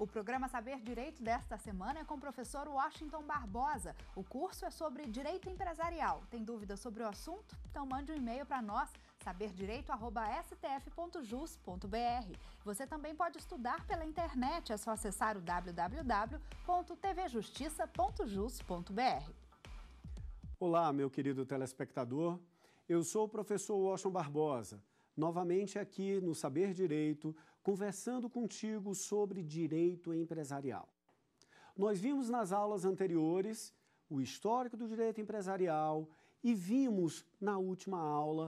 O programa Saber Direito desta semana é com o professor Washington Barbosa. O curso é sobre direito empresarial. Tem dúvidas sobre o assunto? Então mande um e-mail para nós, saberdireito.stf.jus.br. Você também pode estudar pela internet, é só acessar o www.tvjustiça.jus.br. Olá, meu querido telespectador. Eu sou o professor Washington Barbosa novamente aqui no Saber Direito, conversando contigo sobre direito empresarial. Nós vimos nas aulas anteriores o histórico do direito empresarial e vimos na última aula,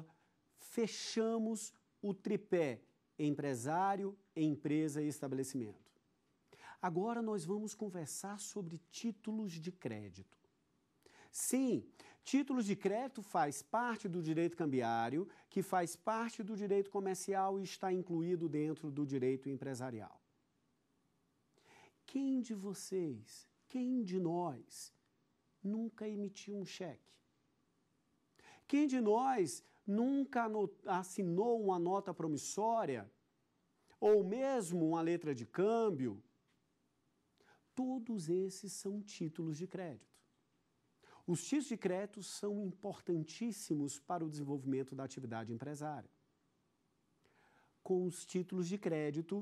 fechamos o tripé empresário, empresa e estabelecimento. Agora nós vamos conversar sobre títulos de crédito. Sim, Títulos de crédito faz parte do direito cambiário, que faz parte do direito comercial e está incluído dentro do direito empresarial. Quem de vocês, quem de nós nunca emitiu um cheque? Quem de nós nunca assinou uma nota promissória ou mesmo uma letra de câmbio? Todos esses são títulos de crédito. Os títulos de crédito são importantíssimos para o desenvolvimento da atividade empresária. Com os títulos de crédito,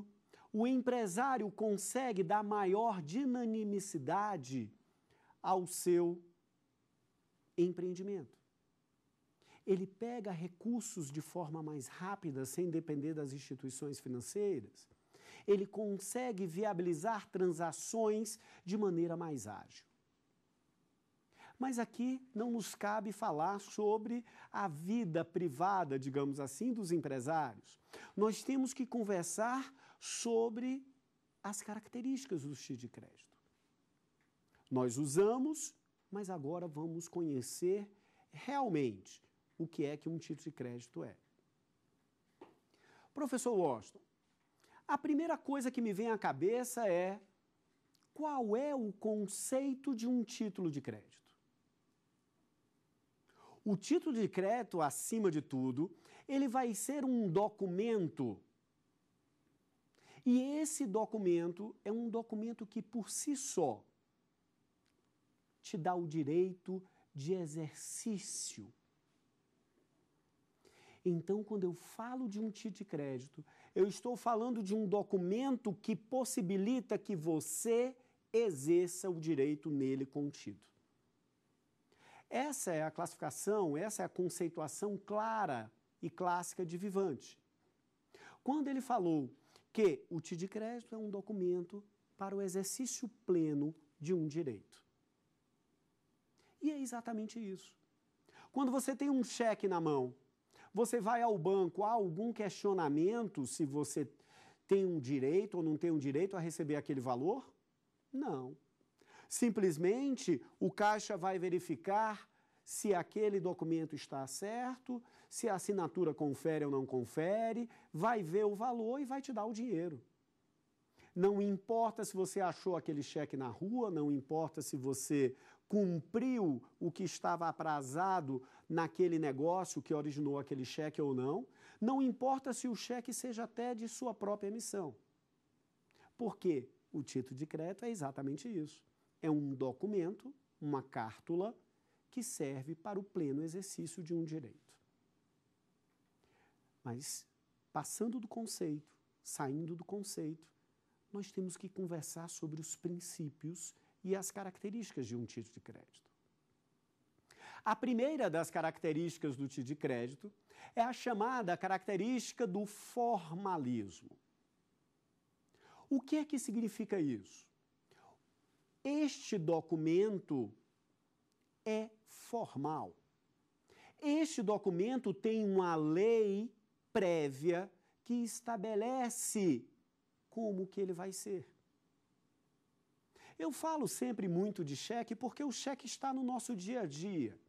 o empresário consegue dar maior dinamicidade ao seu empreendimento. Ele pega recursos de forma mais rápida, sem depender das instituições financeiras. Ele consegue viabilizar transações de maneira mais ágil. Mas aqui não nos cabe falar sobre a vida privada, digamos assim, dos empresários. Nós temos que conversar sobre as características do X de crédito. Nós usamos, mas agora vamos conhecer realmente o que é que um título tipo de crédito é. Professor Washington, a primeira coisa que me vem à cabeça é qual é o conceito de um título de crédito? O título de crédito, acima de tudo, ele vai ser um documento. E esse documento é um documento que, por si só, te dá o direito de exercício. Então, quando eu falo de um título de crédito, eu estou falando de um documento que possibilita que você exerça o direito nele contido. Essa é a classificação, essa é a conceituação clara e clássica de Vivante. Quando ele falou que o TID crédito é um documento para o exercício pleno de um direito. E é exatamente isso. Quando você tem um cheque na mão, você vai ao banco, há algum questionamento se você tem um direito ou não tem um direito a receber aquele valor? Não. Simplesmente o caixa vai verificar se aquele documento está certo, se a assinatura confere ou não confere, vai ver o valor e vai te dar o dinheiro. Não importa se você achou aquele cheque na rua, não importa se você cumpriu o que estava aprazado naquele negócio que originou aquele cheque ou não, não importa se o cheque seja até de sua própria emissão. Porque o título de crédito é exatamente isso. É um documento, uma cártula, que serve para o pleno exercício de um direito. Mas, passando do conceito, saindo do conceito, nós temos que conversar sobre os princípios e as características de um título de crédito. A primeira das características do título de crédito é a chamada característica do formalismo. O que é que significa isso? Este documento é formal. Este documento tem uma lei prévia que estabelece como que ele vai ser. Eu falo sempre muito de cheque porque o cheque está no nosso dia a dia.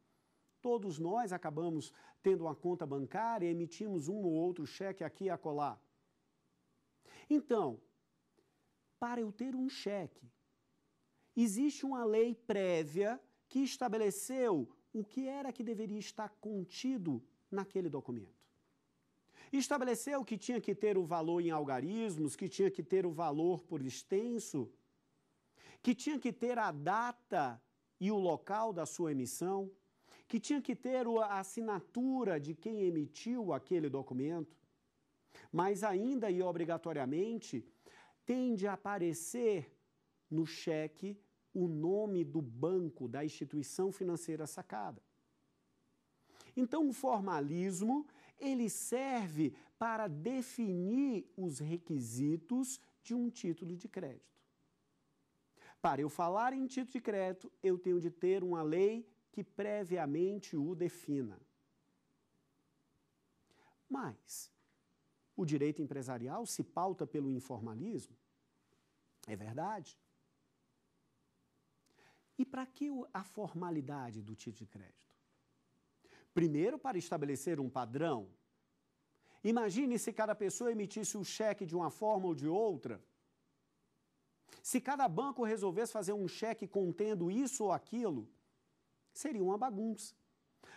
Todos nós acabamos tendo uma conta bancária, e emitimos um ou outro cheque aqui e acolá. Então, para eu ter um cheque, existe uma lei prévia que estabeleceu o que era que deveria estar contido naquele documento. Estabeleceu que tinha que ter o valor em algarismos, que tinha que ter o valor por extenso, que tinha que ter a data e o local da sua emissão, que tinha que ter a assinatura de quem emitiu aquele documento, mas ainda e obrigatoriamente tende a aparecer no cheque o nome do banco, da instituição financeira sacada. Então, o formalismo ele serve para definir os requisitos de um título de crédito. Para eu falar em título de crédito, eu tenho de ter uma lei que previamente o defina. Mas o direito empresarial se pauta pelo informalismo? É verdade. E para que a formalidade do título de crédito? Primeiro, para estabelecer um padrão. Imagine se cada pessoa emitisse o cheque de uma forma ou de outra. Se cada banco resolvesse fazer um cheque contendo isso ou aquilo, seria uma bagunça.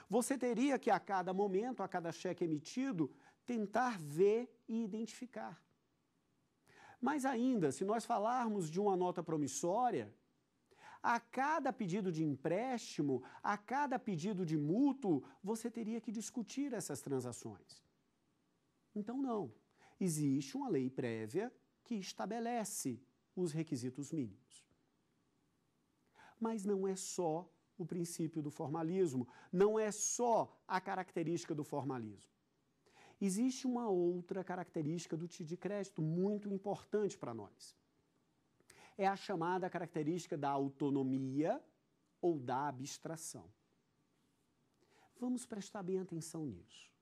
Você teria que, a cada momento, a cada cheque emitido, tentar ver e identificar. Mas ainda, se nós falarmos de uma nota promissória, a cada pedido de empréstimo, a cada pedido de mútuo, você teria que discutir essas transações. Então, não. Existe uma lei prévia que estabelece os requisitos mínimos. Mas não é só o princípio do formalismo, não é só a característica do formalismo. Existe uma outra característica do título de crédito muito importante para nós é a chamada característica da autonomia ou da abstração. Vamos prestar bem atenção nisso.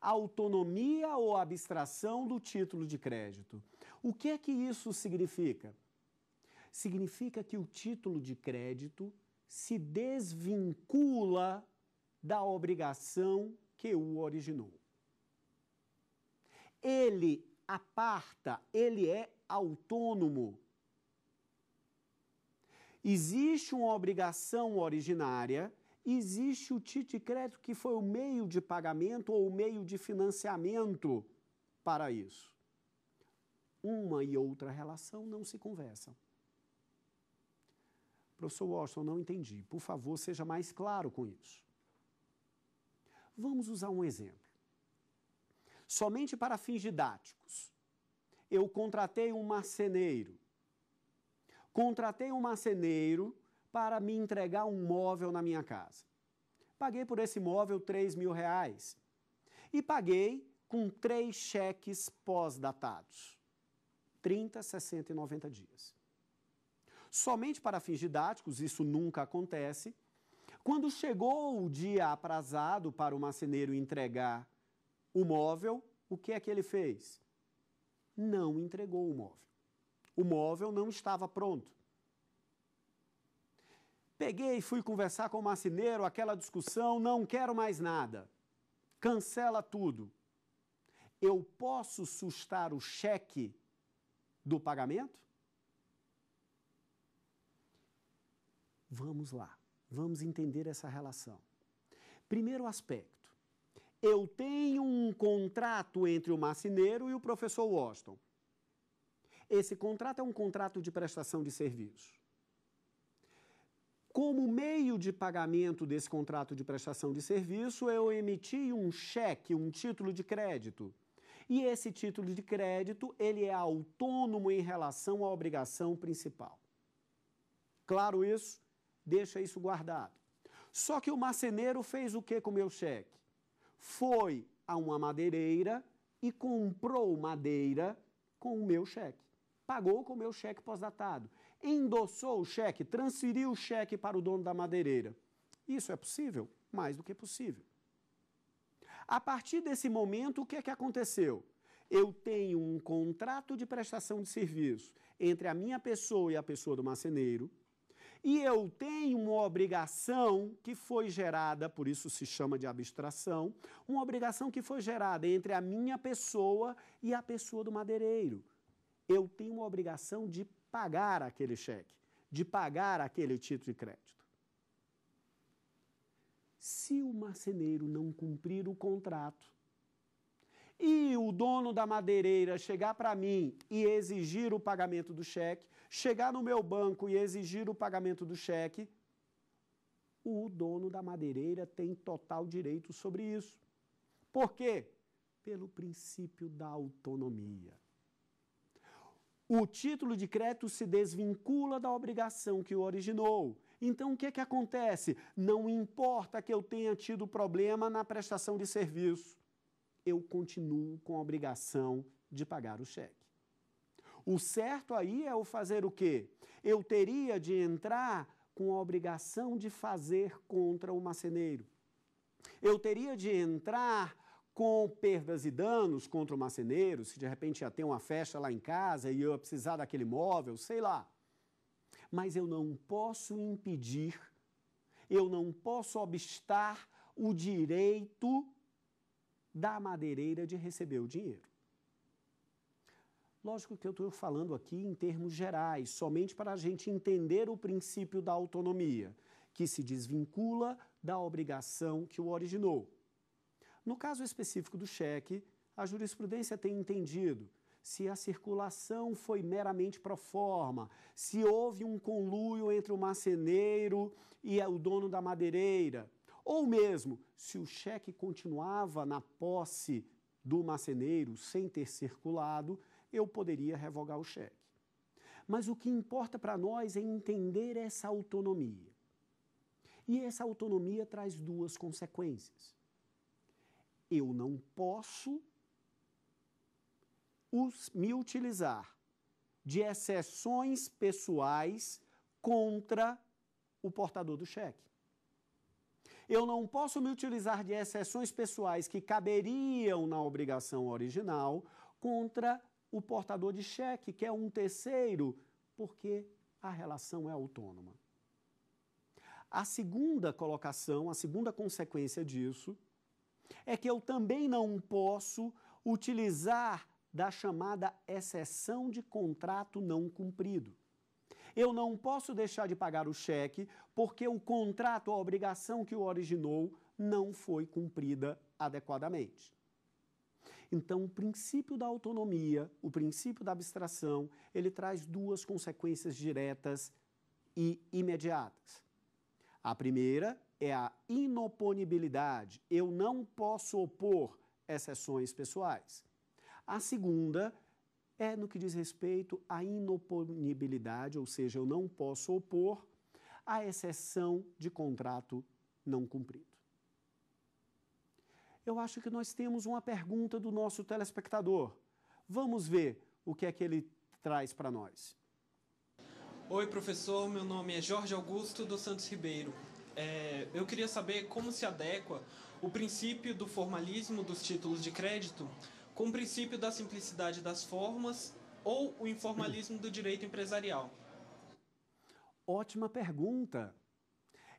A autonomia ou abstração do título de crédito. O que é que isso significa? Significa que o título de crédito se desvincula da obrigação que o originou. Ele aparta, ele é autônomo. Existe uma obrigação originária, existe o título de crédito que foi o meio de pagamento ou o meio de financiamento para isso. Uma e outra relação não se conversam. Professor Washington, não entendi. Por favor, seja mais claro com isso. Vamos usar um exemplo. Somente para fins didáticos eu contratei um marceneiro. Contratei um marceneiro para me entregar um móvel na minha casa. Paguei por esse móvel 3 mil reais. E paguei com três cheques pós-datados. 30, 60 e 90 dias. Somente para fins didáticos, isso nunca acontece. Quando chegou o dia aprazado para o marceneiro entregar o móvel, o que é que ele fez? não entregou o móvel. O móvel não estava pronto. Peguei e fui conversar com o marceneiro, aquela discussão, não quero mais nada. Cancela tudo. Eu posso sustar o cheque do pagamento? Vamos lá, vamos entender essa relação. Primeiro aspecto eu tenho um contrato entre o marceneiro e o professor Washington. Esse contrato é um contrato de prestação de serviço. Como meio de pagamento desse contrato de prestação de serviço, eu emiti um cheque, um título de crédito. E esse título de crédito, ele é autônomo em relação à obrigação principal. Claro isso? Deixa isso guardado. Só que o marceneiro fez o que com o meu cheque? foi a uma madeireira e comprou madeira com o meu cheque. Pagou com o meu cheque pós-datado. Endossou o cheque, transferiu o cheque para o dono da madeireira. Isso é possível? Mais do que possível. A partir desse momento, o que é que aconteceu? Eu tenho um contrato de prestação de serviço entre a minha pessoa e a pessoa do marceneiro e eu tenho uma obrigação que foi gerada, por isso se chama de abstração, uma obrigação que foi gerada entre a minha pessoa e a pessoa do madeireiro. Eu tenho uma obrigação de pagar aquele cheque, de pagar aquele título de crédito. Se o marceneiro não cumprir o contrato, e o dono da madeireira chegar para mim e exigir o pagamento do cheque, chegar no meu banco e exigir o pagamento do cheque, o dono da madeireira tem total direito sobre isso. Por quê? Pelo princípio da autonomia. O título de crédito se desvincula da obrigação que o originou. Então, o que, é que acontece? Não importa que eu tenha tido problema na prestação de serviço, eu continuo com a obrigação de pagar o cheque. O certo aí é o fazer o quê? Eu teria de entrar com a obrigação de fazer contra o maceneiro? Eu teria de entrar com perdas e danos contra o maceneiro se de repente ia ter uma festa lá em casa e eu ia precisar daquele móvel, sei lá. Mas eu não posso impedir, eu não posso obstar o direito da madeireira de receber o dinheiro. Lógico que eu estou falando aqui em termos gerais, somente para a gente entender o princípio da autonomia, que se desvincula da obrigação que o originou. No caso específico do cheque, a jurisprudência tem entendido se a circulação foi meramente pro forma, se houve um conluio entre o marceneiro e o dono da madeireira, ou mesmo se o cheque continuava na posse do marceneiro sem ter circulado eu poderia revogar o cheque. Mas o que importa para nós é entender essa autonomia. E essa autonomia traz duas consequências. Eu não posso me utilizar de exceções pessoais contra o portador do cheque. Eu não posso me utilizar de exceções pessoais que caberiam na obrigação original contra o portador de cheque, quer é um terceiro, porque a relação é autônoma. A segunda colocação, a segunda consequência disso, é que eu também não posso utilizar da chamada exceção de contrato não cumprido. Eu não posso deixar de pagar o cheque porque o contrato, a obrigação que o originou, não foi cumprida adequadamente. Então, o princípio da autonomia, o princípio da abstração, ele traz duas consequências diretas e imediatas. A primeira é a inoponibilidade. Eu não posso opor exceções pessoais. A segunda é no que diz respeito à inoponibilidade, ou seja, eu não posso opor a exceção de contrato não cumprido eu acho que nós temos uma pergunta do nosso telespectador. Vamos ver o que é que ele traz para nós. Oi, professor. Meu nome é Jorge Augusto dos Santos Ribeiro. É, eu queria saber como se adequa o princípio do formalismo dos títulos de crédito com o princípio da simplicidade das formas ou o informalismo do direito empresarial. Ótima pergunta.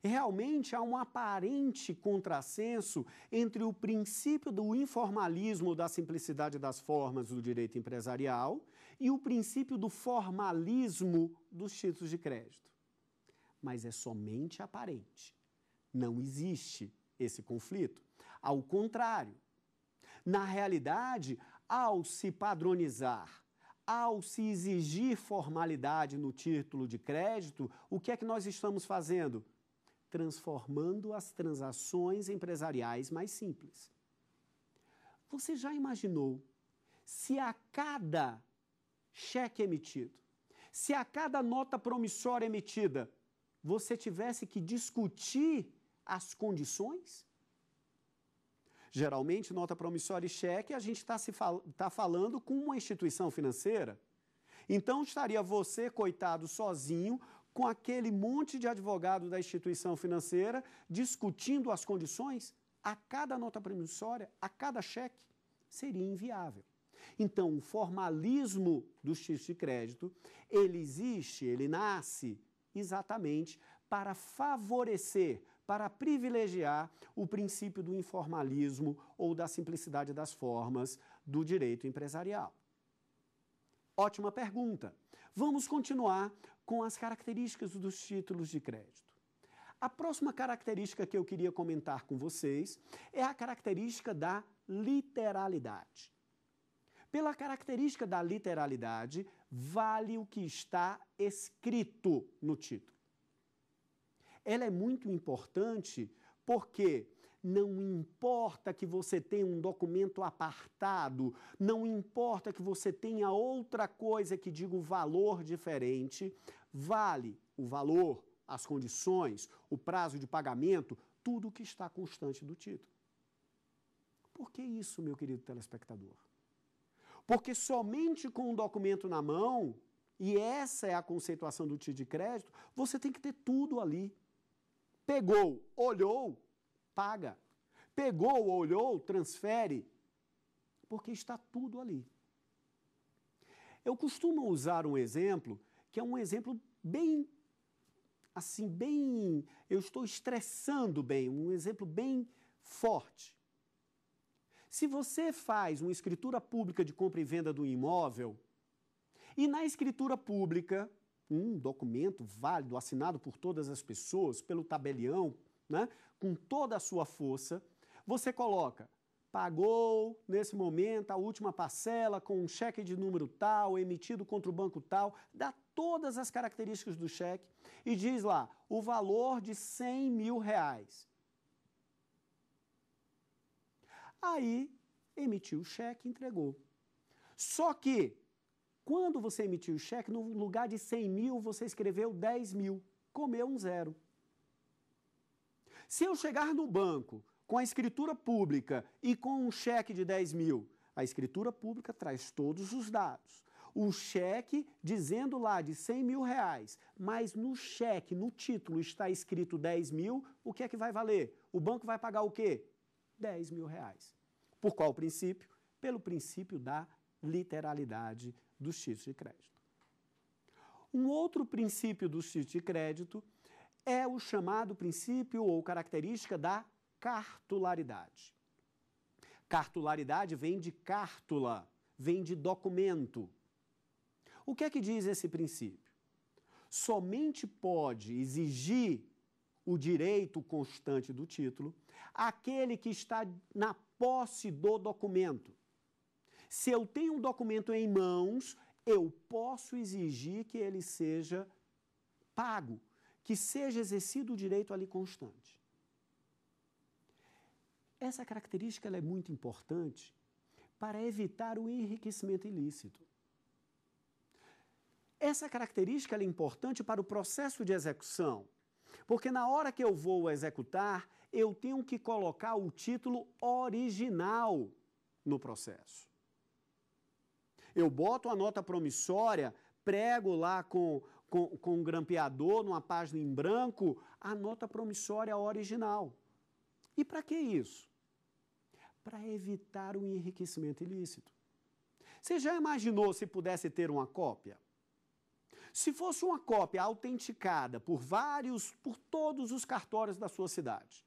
Realmente há um aparente contrassenso entre o princípio do informalismo da simplicidade das formas do direito empresarial e o princípio do formalismo dos títulos de crédito. Mas é somente aparente. Não existe esse conflito. Ao contrário, na realidade, ao se padronizar, ao se exigir formalidade no título de crédito, o que é que nós estamos fazendo? transformando as transações empresariais mais simples. Você já imaginou se a cada cheque emitido, se a cada nota promissória emitida, você tivesse que discutir as condições? Geralmente, nota promissória e cheque, a gente está fal tá falando com uma instituição financeira. Então, estaria você, coitado, sozinho, com aquele monte de advogado da instituição financeira discutindo as condições a cada nota promissória, a cada cheque, seria inviável. Então, o formalismo dos títulos de crédito, ele existe, ele nasce exatamente para favorecer, para privilegiar o princípio do informalismo ou da simplicidade das formas do direito empresarial. Ótima pergunta. Vamos continuar com as características dos títulos de crédito. A próxima característica que eu queria comentar com vocês é a característica da literalidade. Pela característica da literalidade, vale o que está escrito no título. Ela é muito importante porque não importa que você tenha um documento apartado, não importa que você tenha outra coisa que diga o um valor diferente, Vale o valor, as condições, o prazo de pagamento, tudo o que está constante do título. Por que isso, meu querido telespectador? Porque somente com o documento na mão, e essa é a conceituação do título de crédito, você tem que ter tudo ali. Pegou, olhou, paga. Pegou, olhou, transfere, porque está tudo ali. Eu costumo usar um exemplo que é um exemplo bem assim, bem, eu estou estressando bem, um exemplo bem forte. Se você faz uma escritura pública de compra e venda do imóvel, e na escritura pública, um documento válido, assinado por todas as pessoas, pelo tabelião, né, com toda a sua força, você coloca pagou nesse momento a última parcela com um cheque de número tal, emitido contra o banco tal, dá todas as características do cheque e diz lá o valor de 100 mil reais. Aí emitiu o cheque, entregou. Só que quando você emitiu o cheque, no lugar de 100 mil, você escreveu 10 mil, comeu um zero. Se eu chegar no banco com a escritura pública e com um cheque de 10 mil? A escritura pública traz todos os dados. O cheque dizendo lá de 100 mil reais, mas no cheque, no título, está escrito 10 mil, o que é que vai valer? O banco vai pagar o quê? 10 mil reais. Por qual princípio? Pelo princípio da literalidade dos títulos de crédito. Um outro princípio dos títulos de crédito é o chamado princípio ou característica da cartularidade. Cartularidade vem de cártula, vem de documento. O que é que diz esse princípio? Somente pode exigir o direito constante do título aquele que está na posse do documento. Se eu tenho um documento em mãos, eu posso exigir que ele seja pago, que seja exercido o direito ali constante. Essa característica é muito importante para evitar o enriquecimento ilícito. Essa característica é importante para o processo de execução, porque na hora que eu vou executar, eu tenho que colocar o título original no processo. Eu boto a nota promissória, prego lá com, com, com um grampeador, numa página em branco, a nota promissória original. E para que isso? para evitar o enriquecimento ilícito. Você já imaginou se pudesse ter uma cópia? Se fosse uma cópia autenticada por vários, por todos os cartórios da sua cidade.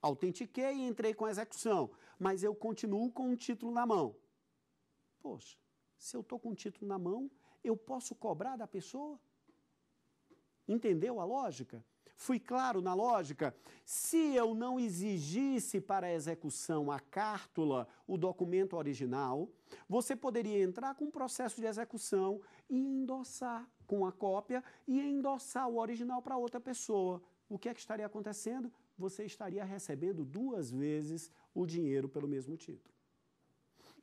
Autentiquei e entrei com a execução, mas eu continuo com um título na mão. Poxa, se eu estou com um título na mão, eu posso cobrar da pessoa? Entendeu a lógica? Fui claro na lógica? Se eu não exigisse para a execução a cártula, o documento original, você poderia entrar com um processo de execução e endossar com a cópia e endossar o original para outra pessoa. O que é que estaria acontecendo? Você estaria recebendo duas vezes o dinheiro pelo mesmo título.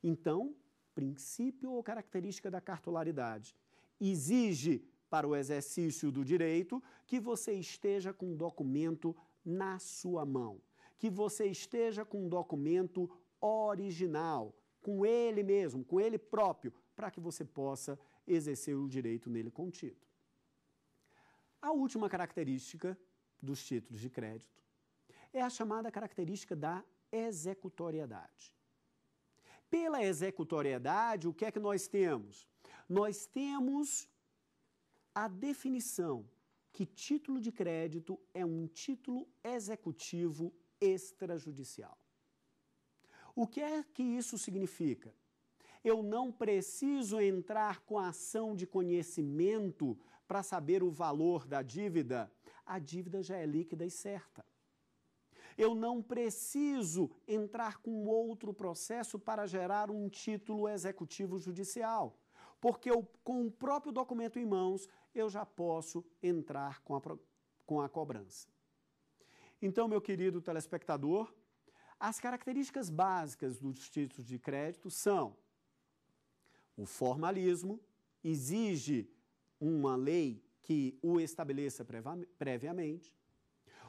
Então, princípio ou característica da cartularidade exige para o exercício do direito que você esteja com o documento na sua mão, que você esteja com o documento original, com ele mesmo, com ele próprio, para que você possa exercer o direito nele contido. A última característica dos títulos de crédito é a chamada característica da executoriedade. Pela executoriedade, o que é que nós temos? Nós temos a definição que título de crédito é um título executivo extrajudicial. O que é que isso significa? Eu não preciso entrar com a ação de conhecimento para saber o valor da dívida. A dívida já é líquida e certa. Eu não preciso entrar com outro processo para gerar um título executivo judicial, porque eu, com o próprio documento em mãos eu já posso entrar com a, com a cobrança. Então, meu querido telespectador, as características básicas dos títulos de crédito são o formalismo, exige uma lei que o estabeleça previamente,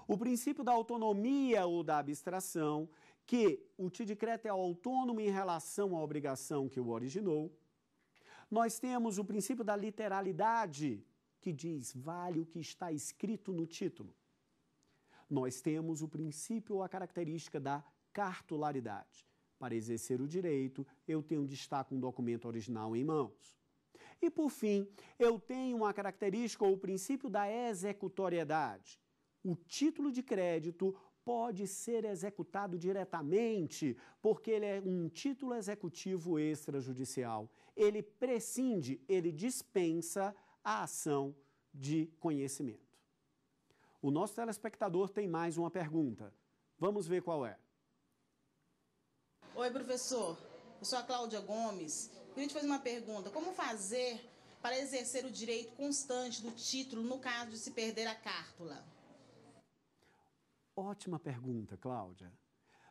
o princípio da autonomia ou da abstração, que o título de crédito é autônomo em relação à obrigação que o originou. Nós temos o princípio da literalidade, que diz vale o que está escrito no título. Nós temos o princípio ou a característica da cartularidade. Para exercer o direito, eu tenho com um documento original em mãos. E por fim, eu tenho uma característica ou o princípio da executoriedade. O título de crédito pode ser executado diretamente, porque ele é um título executivo extrajudicial. Ele prescinde, ele dispensa a ação de conhecimento. O nosso telespectador tem mais uma pergunta. Vamos ver qual é. Oi, professor. Eu sou a Cláudia Gomes. Queria te fazer uma pergunta. Como fazer para exercer o direito constante do título no caso de se perder a cártula? Ótima pergunta, Cláudia.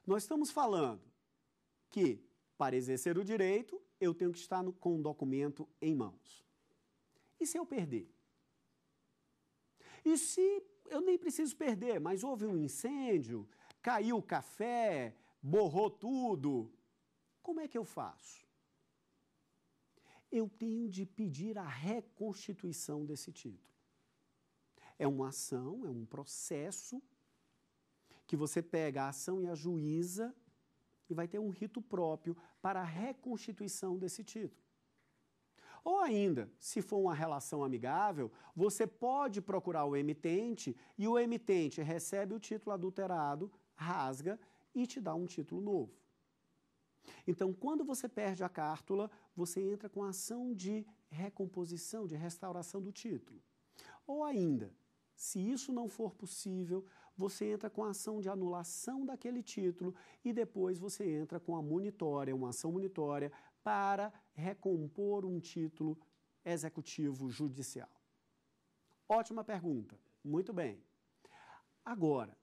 Nós estamos falando que, para exercer o direito, eu tenho que estar no, com o documento em mãos. E se eu perder? E se eu nem preciso perder, mas houve um incêndio, caiu o café, borrou tudo, como é que eu faço? Eu tenho de pedir a reconstituição desse título. É uma ação, é um processo que você pega a ação e a juíza e vai ter um rito próprio para a reconstituição desse título. Ou ainda, se for uma relação amigável, você pode procurar o emitente e o emitente recebe o título adulterado, rasga e te dá um título novo. Então, quando você perde a cártula, você entra com a ação de recomposição, de restauração do título. Ou ainda, se isso não for possível, você entra com a ação de anulação daquele título e depois você entra com a monitória, uma ação monitória, para recompor um título executivo judicial? Ótima pergunta. Muito bem. Agora,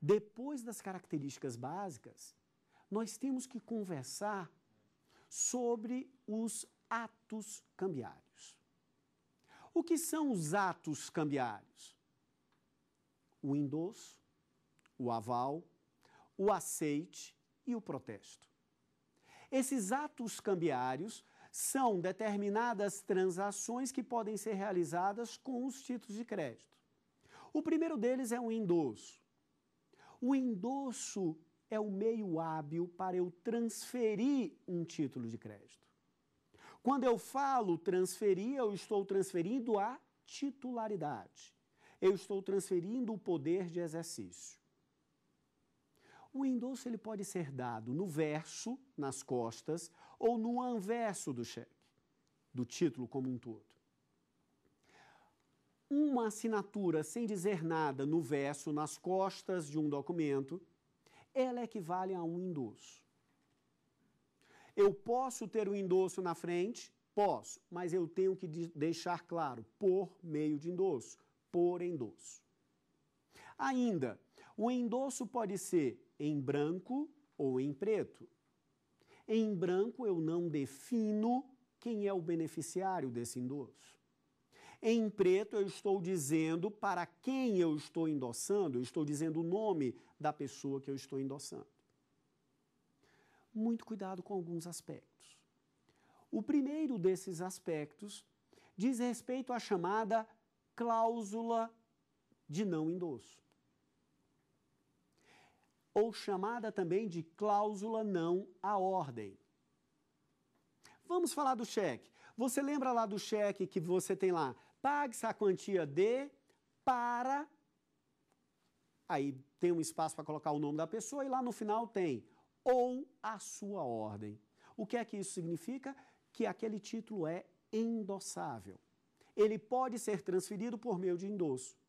depois das características básicas, nós temos que conversar sobre os atos cambiários. O que são os atos cambiários? O endosso, o aval, o aceite e o protesto. Esses atos cambiários são determinadas transações que podem ser realizadas com os títulos de crédito. O primeiro deles é um endosso. O endosso é o meio hábil para eu transferir um título de crédito. Quando eu falo transferir, eu estou transferindo a titularidade. Eu estou transferindo o poder de exercício. O endosso ele pode ser dado no verso, nas costas, ou no anverso do cheque, do título como um todo. Uma assinatura sem dizer nada no verso, nas costas de um documento, ela equivale a um endosso. Eu posso ter o um endosso na frente? Posso, mas eu tenho que deixar claro, por meio de endosso, por endosso. Ainda, o endosso pode ser em branco ou em preto. Em branco eu não defino quem é o beneficiário desse endosso. Em preto eu estou dizendo para quem eu estou endossando, eu estou dizendo o nome da pessoa que eu estou endossando. Muito cuidado com alguns aspectos. O primeiro desses aspectos diz respeito à chamada cláusula de não endosso ou chamada também de cláusula não à ordem. Vamos falar do cheque. Você lembra lá do cheque que você tem lá? Pague-se a quantia de para. Aí tem um espaço para colocar o nome da pessoa e lá no final tem ou a sua ordem. O que é que isso significa? Que aquele título é endossável. Ele pode ser transferido por meio de endosso.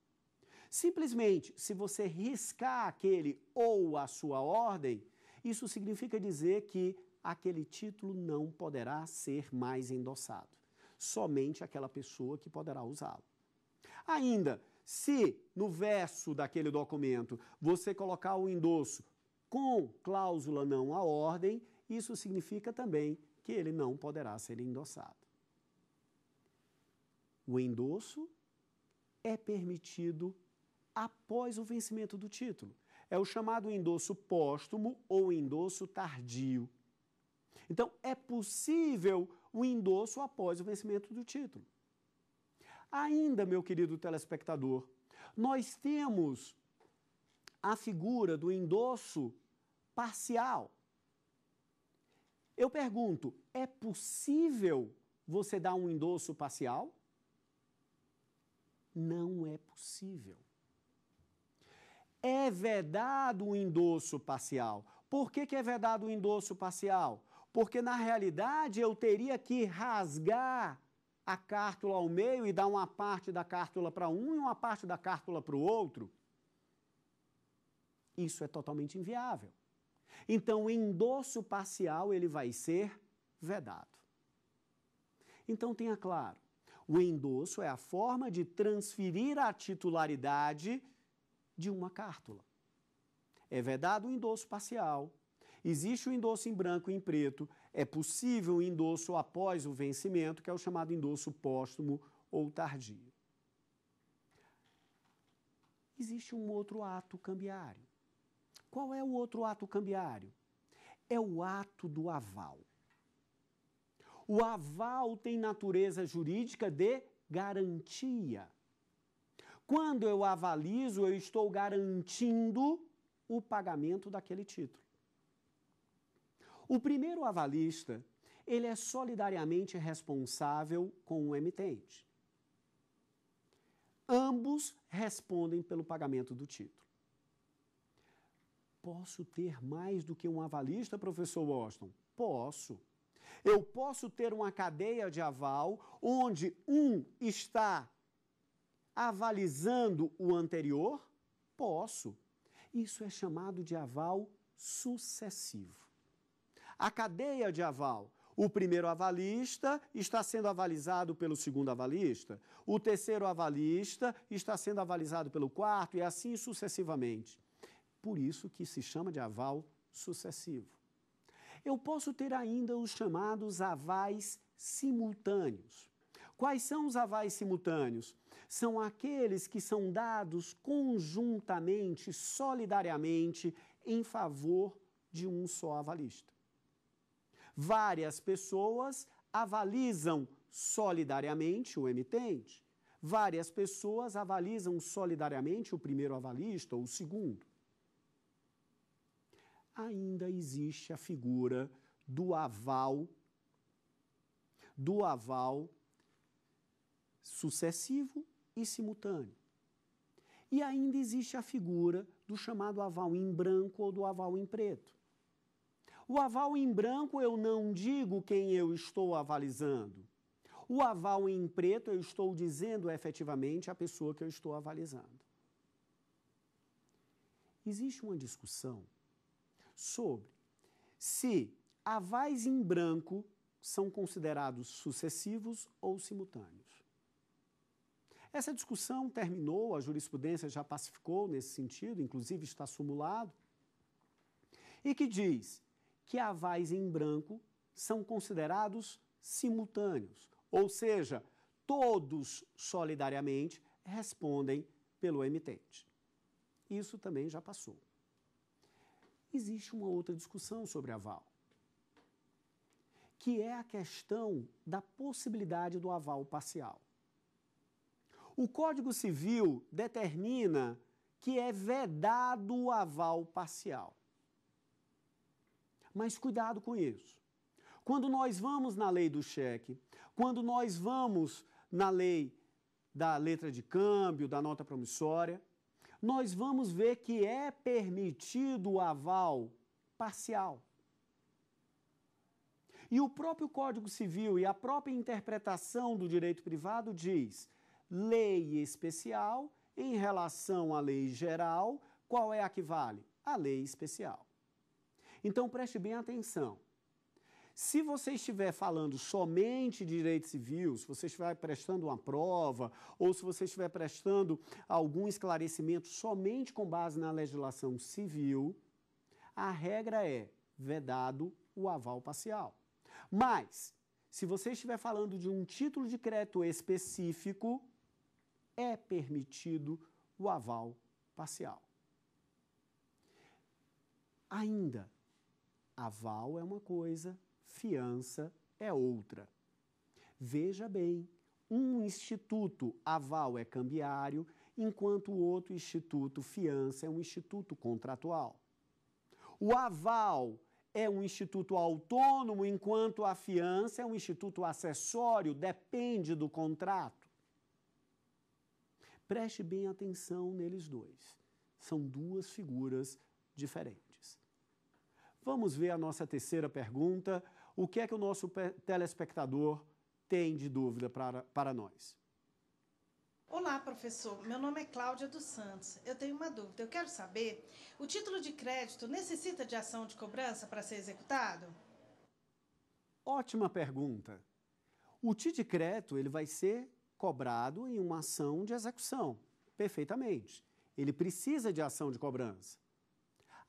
Simplesmente, se você riscar aquele ou a sua ordem, isso significa dizer que aquele título não poderá ser mais endossado. Somente aquela pessoa que poderá usá-lo. Ainda, se no verso daquele documento você colocar o endosso com cláusula não à ordem, isso significa também que ele não poderá ser endossado. O endosso é permitido após o vencimento do título. É o chamado endosso póstumo ou endosso tardio. Então, é possível o endosso após o vencimento do título. Ainda, meu querido telespectador, nós temos a figura do endosso parcial. Eu pergunto, é possível você dar um endosso parcial? Não é possível é vedado o endosso parcial. Por que, que é vedado o endosso parcial? Porque, na realidade, eu teria que rasgar a cártula ao meio e dar uma parte da cártula para um e uma parte da cártula para o outro. Isso é totalmente inviável. Então, o endosso parcial ele vai ser vedado. Então, tenha claro, o endosso é a forma de transferir a titularidade de uma cártula. É vedado o endosso parcial, existe o endosso em branco e em preto, é possível o endosso após o vencimento, que é o chamado endosso póstumo ou tardio. Existe um outro ato cambiário. Qual é o outro ato cambiário? É o ato do aval. O aval tem natureza jurídica de garantia. Quando eu avalizo, eu estou garantindo o pagamento daquele título. O primeiro avalista, ele é solidariamente responsável com o emitente. Ambos respondem pelo pagamento do título. Posso ter mais do que um avalista, professor Washington? Posso. Eu posso ter uma cadeia de aval onde um está avalizando o anterior? Posso. Isso é chamado de aval sucessivo. A cadeia de aval. O primeiro avalista está sendo avalizado pelo segundo avalista, o terceiro avalista está sendo avalizado pelo quarto e assim sucessivamente. Por isso que se chama de aval sucessivo. Eu posso ter ainda os chamados avais simultâneos. Quais são os avais simultâneos? são aqueles que são dados conjuntamente, solidariamente, em favor de um só avalista. Várias pessoas avalizam solidariamente o emitente, várias pessoas avalizam solidariamente o primeiro avalista ou o segundo. Ainda existe a figura do aval, do aval sucessivo e simultâneo. E ainda existe a figura do chamado aval em branco ou do aval em preto. O aval em branco eu não digo quem eu estou avalizando. O aval em preto eu estou dizendo efetivamente a pessoa que eu estou avalizando. Existe uma discussão sobre se avais em branco são considerados sucessivos ou simultâneos. Essa discussão terminou, a jurisprudência já pacificou nesse sentido, inclusive está sumulado, e que diz que avais em branco são considerados simultâneos, ou seja, todos solidariamente respondem pelo emitente. Isso também já passou. Existe uma outra discussão sobre aval, que é a questão da possibilidade do aval parcial. O Código Civil determina que é vedado o aval parcial. Mas cuidado com isso. Quando nós vamos na lei do cheque, quando nós vamos na lei da letra de câmbio, da nota promissória, nós vamos ver que é permitido o aval parcial. E o próprio Código Civil e a própria interpretação do direito privado diz lei especial em relação à lei geral, qual é a que vale? A lei especial. Então preste bem atenção. Se você estiver falando somente de direito civil, se você estiver prestando uma prova ou se você estiver prestando algum esclarecimento somente com base na legislação civil, a regra é vedado o aval parcial. Mas, se você estiver falando de um título de crédito específico, é permitido o aval parcial. Ainda, aval é uma coisa, fiança é outra. Veja bem, um instituto aval é cambiário, enquanto o outro instituto fiança é um instituto contratual. O aval é um instituto autônomo, enquanto a fiança é um instituto acessório, depende do contrato. Preste bem atenção neles dois. São duas figuras diferentes. Vamos ver a nossa terceira pergunta. O que é que o nosso telespectador tem de dúvida para, para nós? Olá, professor. Meu nome é Cláudia dos Santos. Eu tenho uma dúvida. Eu quero saber: o título de crédito necessita de ação de cobrança para ser executado? Ótima pergunta. O TI de crédito ele vai ser cobrado em uma ação de execução. Perfeitamente. Ele precisa de ação de cobrança.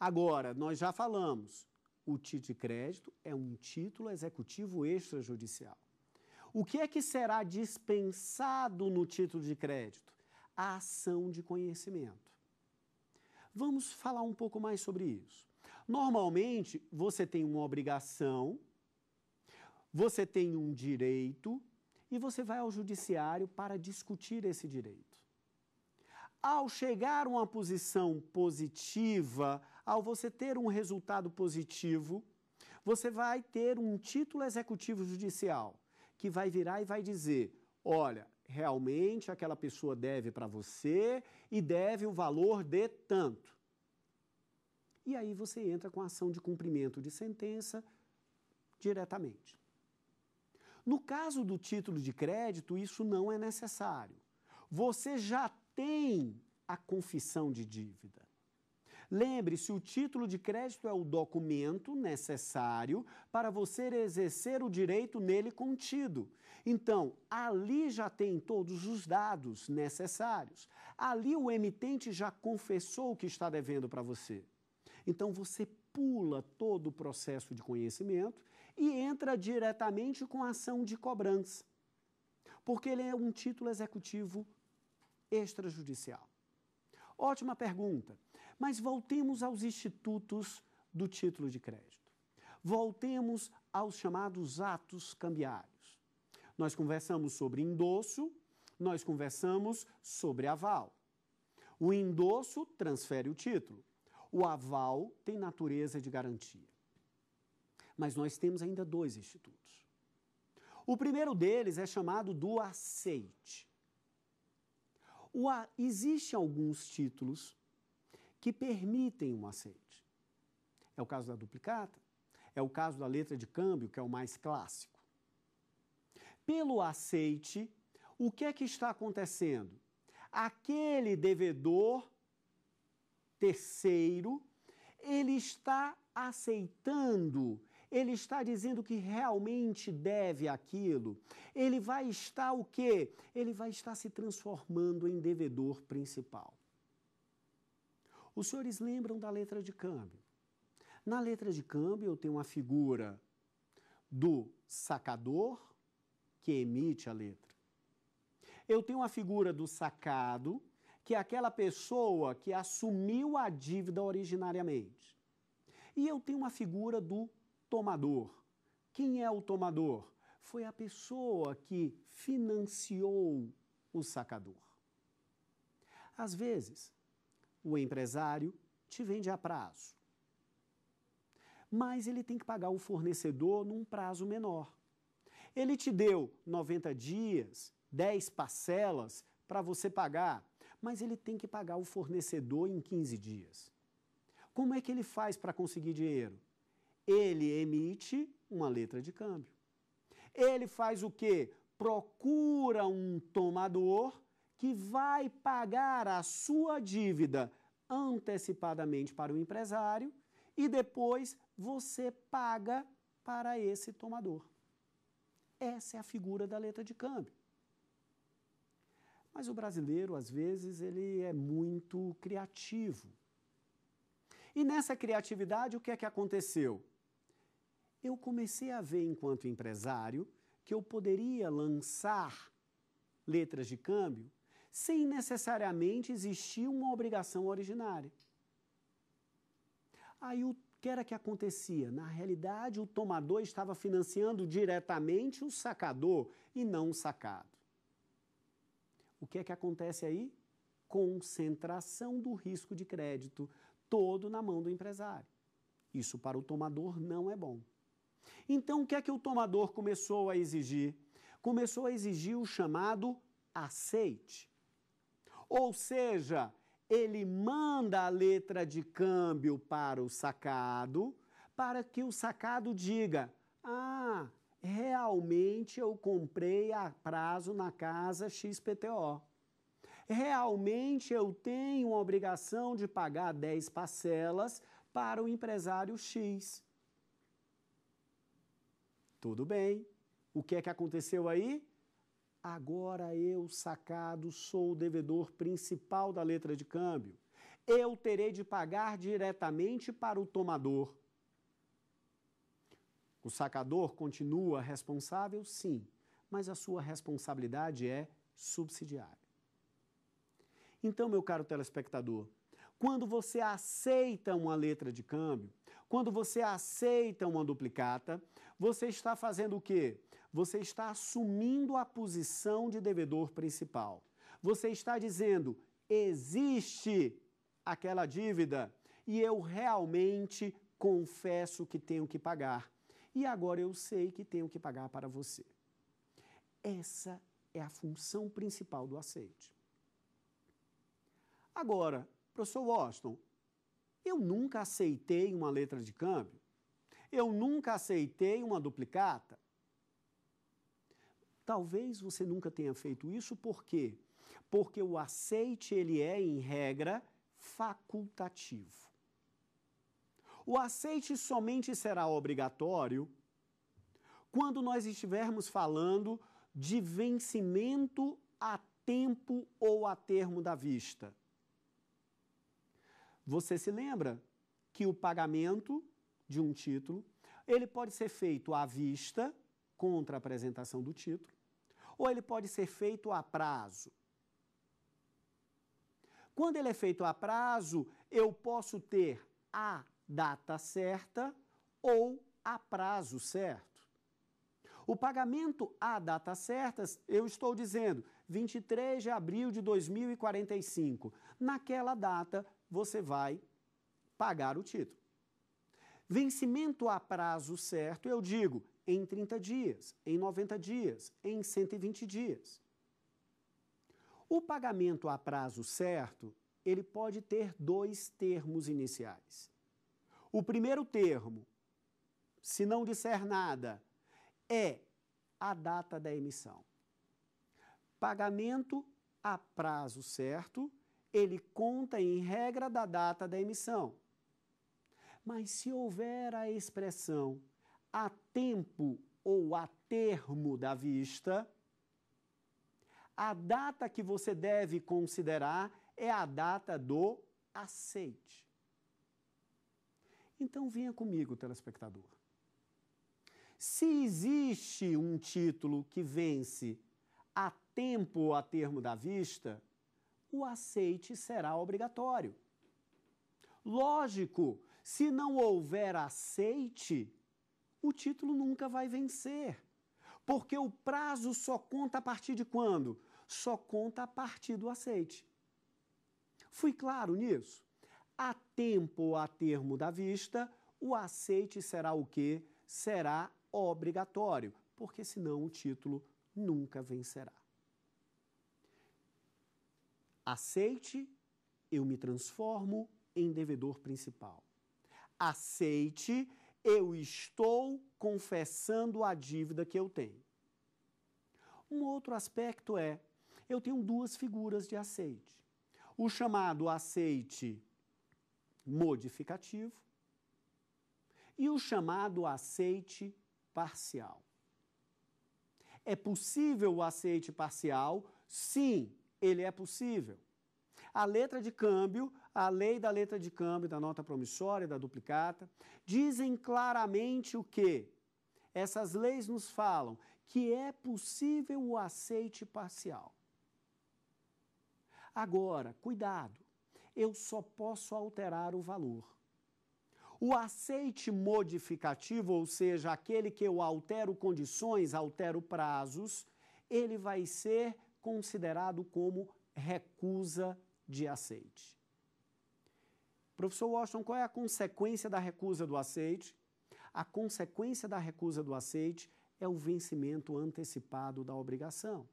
Agora, nós já falamos, o título de crédito é um título executivo extrajudicial. O que é que será dispensado no título de crédito? A ação de conhecimento. Vamos falar um pouco mais sobre isso. Normalmente, você tem uma obrigação, você tem um direito e você vai ao judiciário para discutir esse direito. Ao chegar a uma posição positiva, ao você ter um resultado positivo, você vai ter um título executivo judicial que vai virar e vai dizer: olha, realmente aquela pessoa deve para você e deve o valor de tanto. E aí você entra com a ação de cumprimento de sentença diretamente. No caso do título de crédito, isso não é necessário. Você já tem a confissão de dívida. Lembre-se, o título de crédito é o documento necessário para você exercer o direito nele contido. Então, ali já tem todos os dados necessários. Ali o emitente já confessou o que está devendo para você. Então, você pula todo o processo de conhecimento e entra diretamente com ação de cobrança, porque ele é um título executivo extrajudicial. Ótima pergunta, mas voltemos aos institutos do título de crédito. Voltemos aos chamados atos cambiários. Nós conversamos sobre endosso, nós conversamos sobre aval. O endosso transfere o título. O aval tem natureza de garantia mas nós temos ainda dois institutos. O primeiro deles é chamado do aceite. A... Existem alguns títulos que permitem um aceite. É o caso da duplicata, é o caso da letra de câmbio, que é o mais clássico. Pelo aceite, o que é que está acontecendo? Aquele devedor terceiro, ele está aceitando ele está dizendo que realmente deve aquilo, ele vai estar o quê? Ele vai estar se transformando em devedor principal. Os senhores lembram da letra de câmbio? Na letra de câmbio eu tenho uma figura do sacador que emite a letra. Eu tenho a figura do sacado, que é aquela pessoa que assumiu a dívida originariamente. E eu tenho uma figura do tomador. Quem é o tomador? Foi a pessoa que financiou o sacador. Às vezes, o empresário te vende a prazo, mas ele tem que pagar o fornecedor num prazo menor. Ele te deu 90 dias, 10 parcelas para você pagar, mas ele tem que pagar o fornecedor em 15 dias. Como é que ele faz para conseguir dinheiro? Ele emite uma letra de câmbio. Ele faz o quê? Procura um tomador que vai pagar a sua dívida antecipadamente para o empresário e depois você paga para esse tomador. Essa é a figura da letra de câmbio. Mas o brasileiro, às vezes, ele é muito criativo. E nessa criatividade, o que é que aconteceu? eu comecei a ver, enquanto empresário, que eu poderia lançar letras de câmbio sem necessariamente existir uma obrigação originária. Aí o que era que acontecia? Na realidade, o tomador estava financiando diretamente o sacador e não o sacado. O que é que acontece aí? Concentração do risco de crédito todo na mão do empresário. Isso para o tomador não é bom. Então, o que é que o tomador começou a exigir? Começou a exigir o chamado aceite. Ou seja, ele manda a letra de câmbio para o sacado, para que o sacado diga: Ah, realmente eu comprei a prazo na casa XPTO. Realmente eu tenho a obrigação de pagar 10 parcelas para o empresário X. Tudo bem. O que é que aconteceu aí? Agora eu, sacado, sou o devedor principal da letra de câmbio. Eu terei de pagar diretamente para o tomador. O sacador continua responsável, sim, mas a sua responsabilidade é subsidiária. Então, meu caro telespectador, quando você aceita uma letra de câmbio, quando você aceita uma duplicata, você está fazendo o quê? Você está assumindo a posição de devedor principal. Você está dizendo: existe aquela dívida e eu realmente confesso que tenho que pagar. E agora eu sei que tenho que pagar para você. Essa é a função principal do aceite. Agora, professor Washington, eu nunca aceitei uma letra de câmbio. Eu nunca aceitei uma duplicata. Talvez você nunca tenha feito isso, por quê? Porque o aceite, ele é, em regra, facultativo. O aceite somente será obrigatório quando nós estivermos falando de vencimento a tempo ou a termo da vista. Você se lembra que o pagamento de um título. Ele pode ser feito à vista, contra a apresentação do título, ou ele pode ser feito a prazo. Quando ele é feito a prazo, eu posso ter a data certa ou a prazo certo. O pagamento a data certa, eu estou dizendo 23 de abril de 2045. Naquela data, você vai pagar o título. Vencimento a prazo certo, eu digo em 30 dias, em 90 dias, em 120 dias. O pagamento a prazo certo, ele pode ter dois termos iniciais. O primeiro termo, se não disser nada, é a data da emissão. Pagamento a prazo certo, ele conta em regra da data da emissão. Mas se houver a expressão a tempo ou a termo da vista, a data que você deve considerar é a data do aceite. Então venha comigo, telespectador. Se existe um título que vence a tempo ou a termo da vista, o aceite será obrigatório. Lógico, se não houver aceite, o título nunca vai vencer. Porque o prazo só conta a partir de quando? Só conta a partir do aceite. Fui claro nisso? A tempo ou a termo da vista, o aceite será o que Será obrigatório, porque senão o título nunca vencerá. Aceite, eu me transformo, em devedor principal. Aceite, eu estou confessando a dívida que eu tenho. Um outro aspecto é: eu tenho duas figuras de aceite. O chamado aceite modificativo e o chamado aceite parcial. É possível o aceite parcial? Sim, ele é possível. A letra de câmbio a lei da letra de câmbio, da nota promissória, da duplicata, dizem claramente o que? Essas leis nos falam que é possível o aceite parcial. Agora, cuidado, eu só posso alterar o valor. O aceite modificativo, ou seja, aquele que eu altero condições, altero prazos, ele vai ser considerado como recusa de aceite. Professor Washington, qual é a consequência da recusa do aceite? A consequência da recusa do aceite é o vencimento antecipado da obrigação.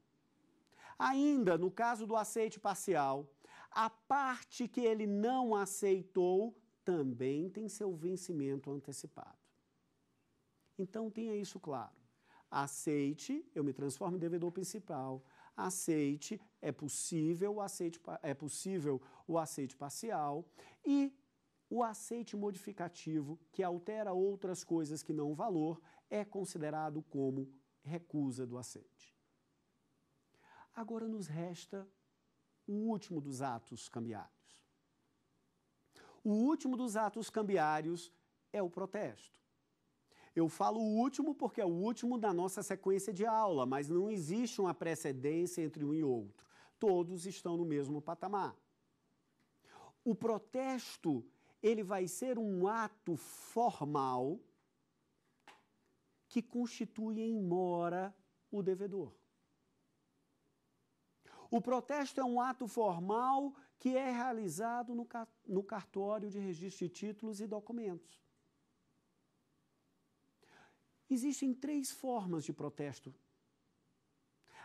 Ainda no caso do aceite parcial, a parte que ele não aceitou também tem seu vencimento antecipado. Então tenha isso claro. Aceite, eu me transformo em devedor principal. Aceite, é possível o aceite, é possível o aceite parcial. E o aceite modificativo, que altera outras coisas que não o valor, é considerado como recusa do aceite. Agora nos resta o último dos atos cambiários. O último dos atos cambiários é o protesto. Eu falo o último porque é o último da nossa sequência de aula, mas não existe uma precedência entre um e outro. Todos estão no mesmo patamar. O protesto ele vai ser um ato formal que constitui em mora o devedor. O protesto é um ato formal que é realizado no, no cartório de registro de títulos e documentos. Existem três formas de protesto.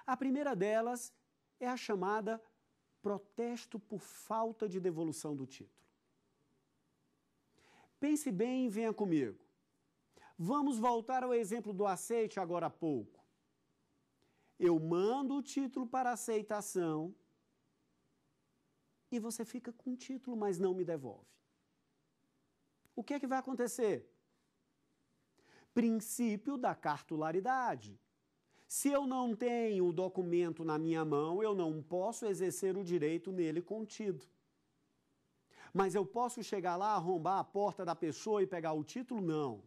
A primeira delas é a chamada protesto por falta de devolução do título. Pense bem e venha comigo. Vamos voltar ao exemplo do aceite agora há pouco. Eu mando o título para aceitação e você fica com o título, mas não me devolve. O que é que vai acontecer? Princípio da cartularidade. Se eu não tenho o documento na minha mão, eu não posso exercer o direito nele contido. Mas eu posso chegar lá, arrombar a porta da pessoa e pegar o título? Não.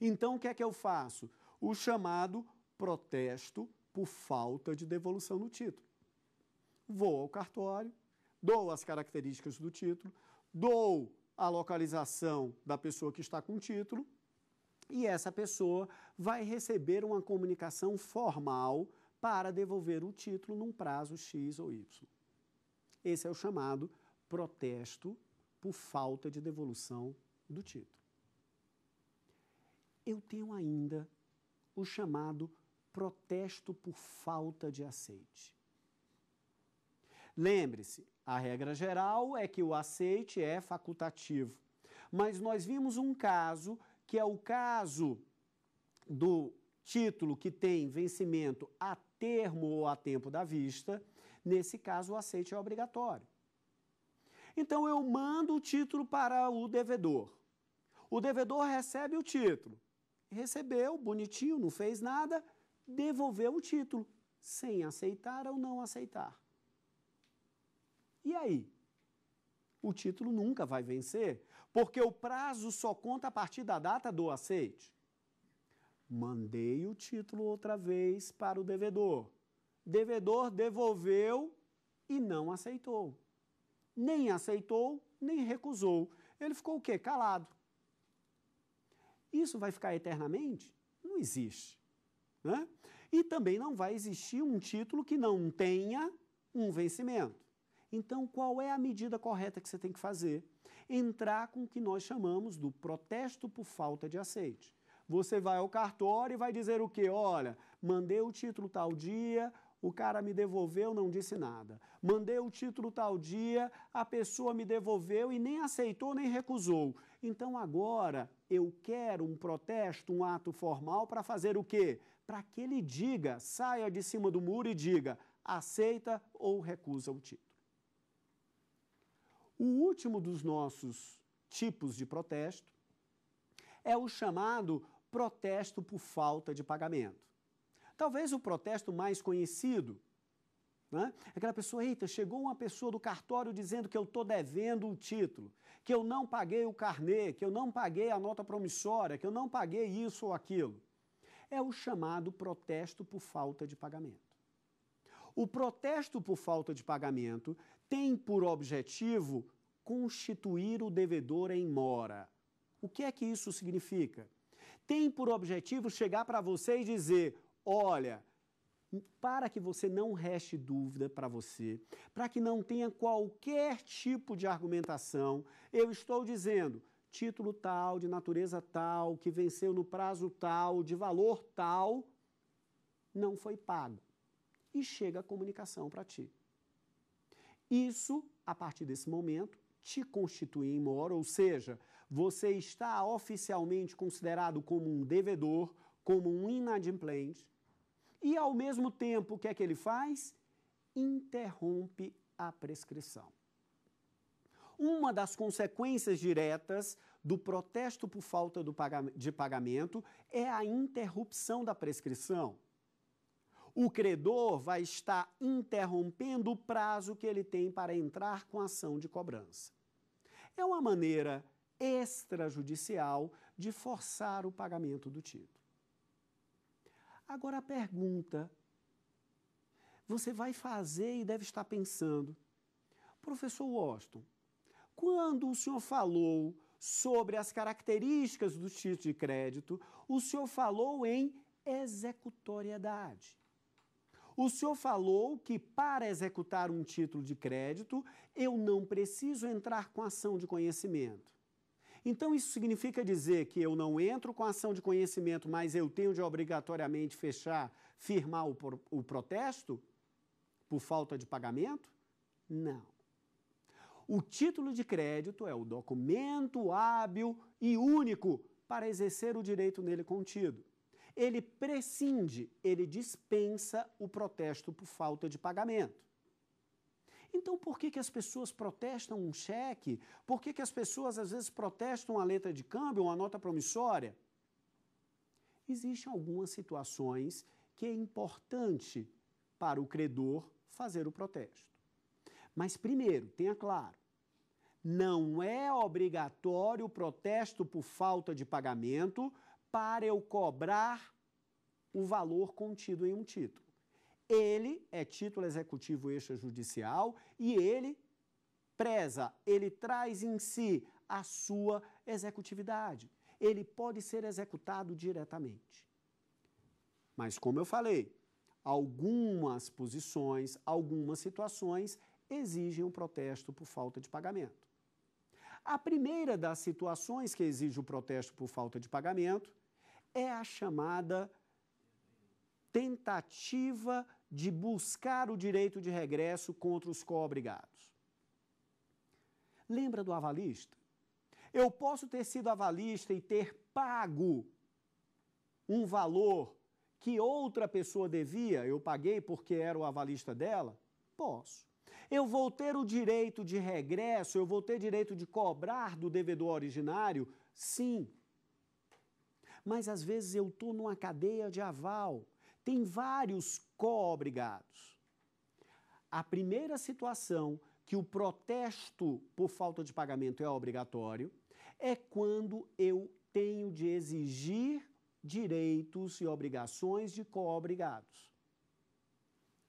Então o que é que eu faço? O chamado protesto por falta de devolução do título. Vou ao cartório, dou as características do título, dou a localização da pessoa que está com o título e essa pessoa vai receber uma comunicação formal para devolver o título num prazo X ou Y. Esse é o chamado protesto por falta de devolução do título. Eu tenho ainda o chamado protesto por falta de aceite. Lembre-se, a regra geral é que o aceite é facultativo. Mas nós vimos um caso, que é o caso do título que tem vencimento a termo ou a tempo da vista. Nesse caso, o aceite é obrigatório. Então eu mando o título para o devedor. O devedor recebe o título. Recebeu, bonitinho, não fez nada, devolveu o título, sem aceitar ou não aceitar. E aí? O título nunca vai vencer, porque o prazo só conta a partir da data do aceite. Mandei o título outra vez para o devedor. Devedor devolveu e não aceitou nem aceitou, nem recusou. Ele ficou o quê? Calado. Isso vai ficar eternamente? Não existe. Né? E também não vai existir um título que não tenha um vencimento. Então, qual é a medida correta que você tem que fazer? Entrar com o que nós chamamos do protesto por falta de aceite. Você vai ao cartório e vai dizer o quê? Olha, mandei o título tal dia, o cara me devolveu, não disse nada. Mandei o título tal dia, a pessoa me devolveu e nem aceitou nem recusou. Então agora eu quero um protesto, um ato formal para fazer o quê? Para que ele diga, saia de cima do muro e diga: aceita ou recusa o título. O último dos nossos tipos de protesto é o chamado protesto por falta de pagamento. Talvez o protesto mais conhecido. Né? Aquela pessoa, eita, chegou uma pessoa do cartório dizendo que eu estou devendo o título, que eu não paguei o carnê, que eu não paguei a nota promissória, que eu não paguei isso ou aquilo. É o chamado protesto por falta de pagamento. O protesto por falta de pagamento tem por objetivo constituir o devedor em mora. O que é que isso significa? Tem por objetivo chegar para você e dizer: olha, para que você não reste dúvida para você, para que não tenha qualquer tipo de argumentação, eu estou dizendo título tal, de natureza tal, que venceu no prazo tal, de valor tal, não foi pago. E chega a comunicação para ti. Isso, a partir desse momento, te constitui em mora, ou seja, você está oficialmente considerado como um devedor, como um inadimplente, e, ao mesmo tempo, o que é que ele faz? Interrompe a prescrição. Uma das consequências diretas do protesto por falta de pagamento é a interrupção da prescrição. O credor vai estar interrompendo o prazo que ele tem para entrar com a ação de cobrança. É uma maneira extrajudicial de forçar o pagamento do título. Agora a pergunta: você vai fazer e deve estar pensando, professor Washington, quando o senhor falou sobre as características do título de crédito, o senhor falou em executoriedade. O senhor falou que para executar um título de crédito, eu não preciso entrar com ação de conhecimento. Então, isso significa dizer que eu não entro com ação de conhecimento, mas eu tenho de obrigatoriamente fechar, firmar o, o protesto por falta de pagamento? Não. O título de crédito é o documento hábil e único para exercer o direito nele contido. Ele prescinde, ele dispensa o protesto por falta de pagamento. Então, por que, que as pessoas protestam um cheque? Por que, que as pessoas às vezes protestam a letra de câmbio, uma nota promissória? Existem algumas situações que é importante para o credor fazer o protesto. Mas, primeiro, tenha claro, não é obrigatório o protesto por falta de pagamento para eu cobrar o valor contido em um título. Ele é título executivo extrajudicial e ele preza, ele traz em si a sua executividade. Ele pode ser executado diretamente. Mas, como eu falei, algumas posições, algumas situações exigem um protesto por falta de pagamento. A primeira das situações que exige o protesto por falta de pagamento é a chamada tentativa de buscar o direito de regresso contra os coobrigados. Lembra do avalista? Eu posso ter sido avalista e ter pago um valor que outra pessoa devia, eu paguei porque era o avalista dela? Posso. Eu vou ter o direito de regresso, eu vou ter direito de cobrar do devedor originário? Sim. Mas às vezes eu estou numa cadeia de aval tem vários co-obrigados. A primeira situação que o protesto por falta de pagamento é obrigatório é quando eu tenho de exigir direitos e obrigações de co-obrigados.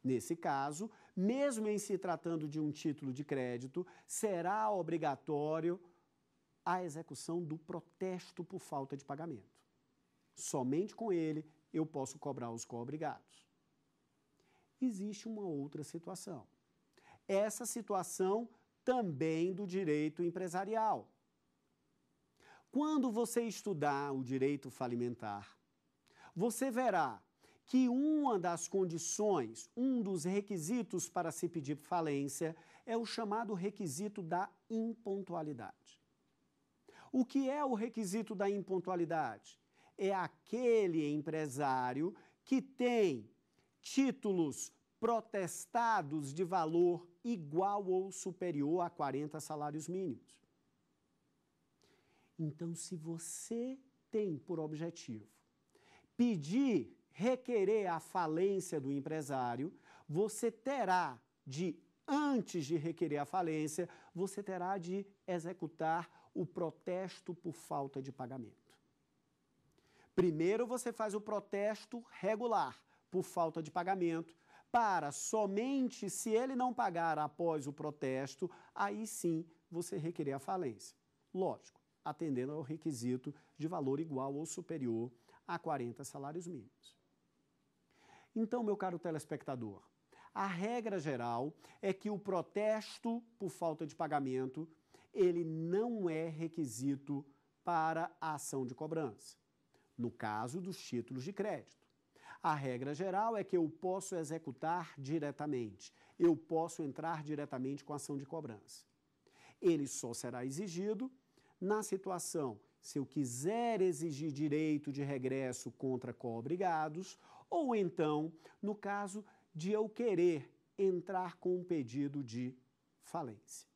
Nesse caso, mesmo em se tratando de um título de crédito, será obrigatório a execução do protesto por falta de pagamento. Somente com ele eu posso cobrar os coobrigados. Existe uma outra situação. Essa situação também do direito empresarial. Quando você estudar o direito falimentar, você verá que uma das condições, um dos requisitos para se pedir falência é o chamado requisito da impontualidade. O que é o requisito da impontualidade? é aquele empresário que tem títulos protestados de valor igual ou superior a 40 salários mínimos. Então, se você tem por objetivo pedir, requerer a falência do empresário, você terá de, antes de requerer a falência, você terá de executar o protesto por falta de pagamento. Primeiro você faz o protesto regular por falta de pagamento, para somente se ele não pagar após o protesto, aí sim você requerer a falência. Lógico, atendendo ao requisito de valor igual ou superior a 40 salários mínimos. Então, meu caro telespectador, a regra geral é que o protesto por falta de pagamento, ele não é requisito para a ação de cobrança no caso dos títulos de crédito. A regra geral é que eu posso executar diretamente, eu posso entrar diretamente com a ação de cobrança. Ele só será exigido na situação se eu quiser exigir direito de regresso contra cobrigados, ou então, no caso de eu querer entrar com um pedido de falência.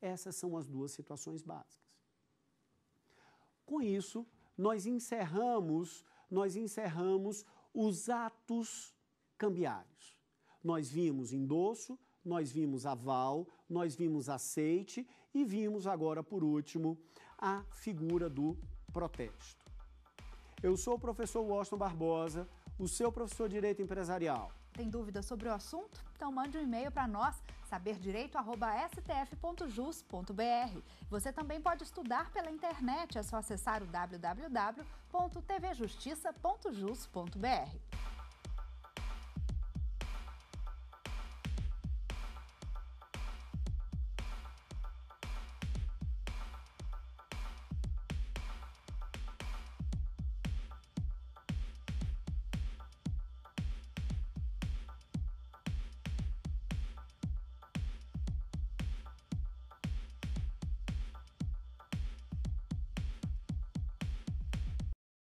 Essas são as duas situações básicas. Com isso, nós encerramos, nós encerramos os atos cambiários. Nós vimos endosso, nós vimos aval, nós vimos aceite e vimos agora, por último, a figura do protesto. Eu sou o professor Washington Barbosa, o seu professor de Direito Empresarial. Tem dúvidas sobre o assunto? Então mande um e-mail para nós, saberdireito@stf.jus.br. Você também pode estudar pela internet, é só acessar o www.tvjustiça.jus.br.